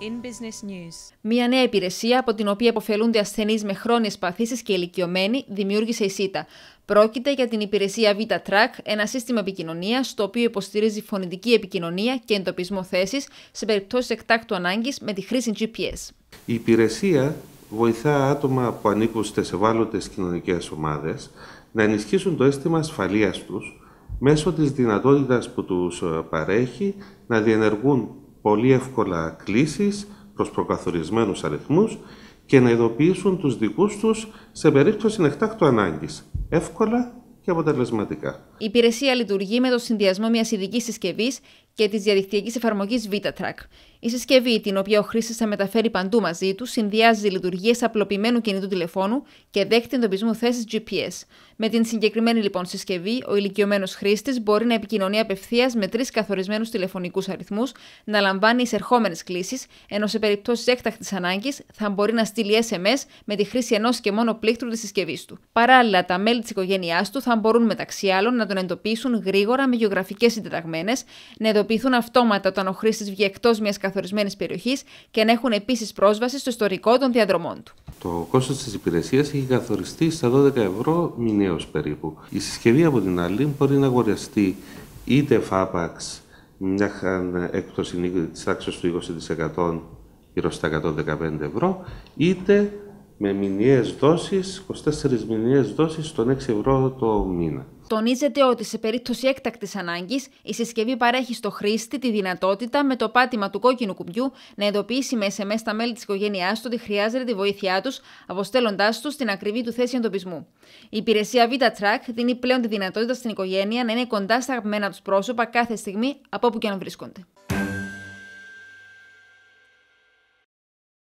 In Business News. Μια νέα υπηρεσία από την οποία υποφελούνται ασθενείς με χρόνιες παθήσεις και ηλικιωμένοι δημιούργησε η ΣΥΤΑ. Πρόκειται για την υπηρεσία Vita Track, ένα σύστημα επικοινωνίας το οποίο υποστηρίζει φωνητική επικοινωνία και εντοπισμό θέσης σε περιπτώσεις εκτάκτου ανάγκης με τη χρήση GPS. Η υπηρεσία βοηθά άτομα που ανήκουν στις ευάλωτες κοινωνικές ομάδες να ενισχύσουν το αίσθημα ασφαλείας τους μέσω της δυνατότητας που τους παρέχει να διενεργούν πολύ εύκολα κλήσεις προς προκαθορισμένους αριθμούς και να ειδοποιήσουν τους δικούς τους σε περίπτωση εκτάκτου ανάγκης, εύκολα και αποτελεσματικά. Η υπηρεσία λειτουργεί με το συνδυασμό μιας ειδικής συσκευής και της διαδικτυακής εφαρμογής VitaTrack. Η συσκευή, την οποία ο χρήστης θα μεταφέρει παντού μαζί του, συνδυάζει λειτουργίες απλοποιημένου κινητού τηλεφώνου και δέχεται εντοπισμού θέσης GPS. Με την συγκεκριμένη λοιπόν συσκευή, ο ηλικιωμένος χρήστης μπορεί να επικοινωνεί απευθείας με τρεις καθορισμένους τηλεφωνικούς αριθμούς, να λαμβάνει εισερχόμενες κλήσεις, ενώ σε περιπτώσεις έκτακτης ανάγκης θα μπορεί να στείλει SMS με τη χρήση ενός και μόνο πλήκτρου της συσκευής του. Παράλληλα, τα μέλη της οικογένειάς του θα μπορούν μεταξύ άλλων να τον εντοπίσουν γρήγορα με γεωγραφικές συντεταγμένες, να κινητοποιηθούν αυτόματα όταν ο χρήστης βγει εκτός μιας καθορισμένης περιοχής και να έχουν επίσης πρόσβαση στο ιστορικό των διαδρομών του. Το κόστος της υπηρεσίας έχει καθοριστεί στα 12 ευρώ μηνιαίως περίπου. Η συσκευή από την άλλη μπορεί να αγοραστεί είτε φάπαξ μια έκπτωση της τάξης του 20% γύρω στα 115 ευρώ, είτε με μηνιαίες δόσεις, 24 μηνιαίες δόσεις των 6 ευρώ το μήνα. Τονίζεται ότι σε περίπτωση έκτακτης ανάγκης, η συσκευή παρέχει στο χρήστη τη δυνατότητα με το πάτημα του κόκκινου κουμπιού να ειδοποιήσει με SMS τα μέλη της οικογένειάς του ότι χρειάζεται τη βοήθειά τους, αποστέλλοντάς τους στην ακριβή του θέση εντοπισμού. Η υπηρεσία Vita Track δίνει πλέον τη δυνατότητα στην οικογένεια να είναι κοντά στα αγαπημένα τους πρόσωπα κάθε στιγμή από όπου και αν βρίσκονται.